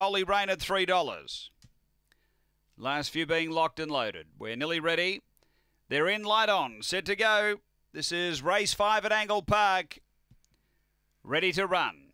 Holy Rain at $3. Last few being locked and loaded. We're nearly ready. They're in light on, set to go. This is race five at Angle Park. Ready to run.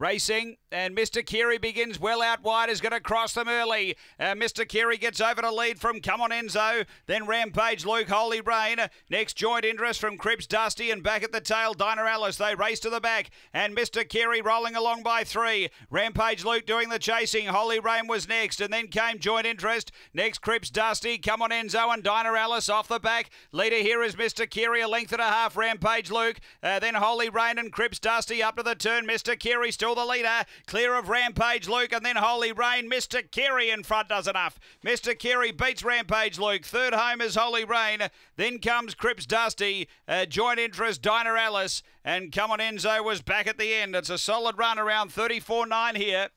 Racing and Mr. Carey begins well out wide, is going to cross them early. Uh, Mr. Carey gets over to lead from Come On Enzo, then Rampage Luke Holy Rain. Next joint interest from Cribs Dusty and back at the tail Dinah Alice. They race to the back and Mr. Carey rolling along by three. Rampage Luke doing the chasing. Holy Rain was next and then came joint interest. Next Cribs Dusty, Come On Enzo and Dinah Alice off the back. Leader here is Mr. Carey, a length and a half. Rampage Luke, uh, then Holy Rain and Cribs Dusty up to the turn. Mr. Carey still the leader. Clear of Rampage Luke and then Holy Rain. Mr. Kerry in front does enough. Mr. Kerry beats Rampage Luke. Third home is Holy Rain. Then comes Crips Dusty. Uh, joint interest Dinah Alice. And Come On Enzo was back at the end. It's a solid run around 34-9 here.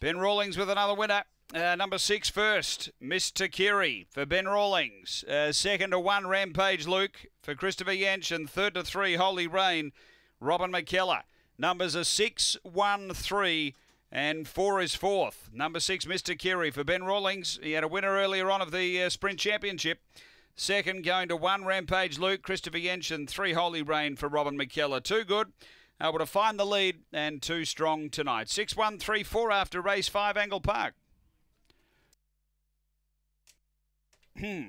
Ben Rawlings with another winner. Uh, number six first, Mr. Kerry for Ben Rawlings. Uh, second to one, Rampage Luke for Christopher Yench. And third to three, Holy Rain, Robin McKellar. Numbers are 6, 1, 3. And four is fourth. Number six, Mr. Currie for Ben Rawlings. He had a winner earlier on of the uh, Sprint Championship. Second going to one, Rampage Luke, Christopher Yenchen, three, Holy Rain for Robin McKellar. Too good. Able to find the lead and too strong tonight. Six, one, three, four after race five, Angle Park. Hmm.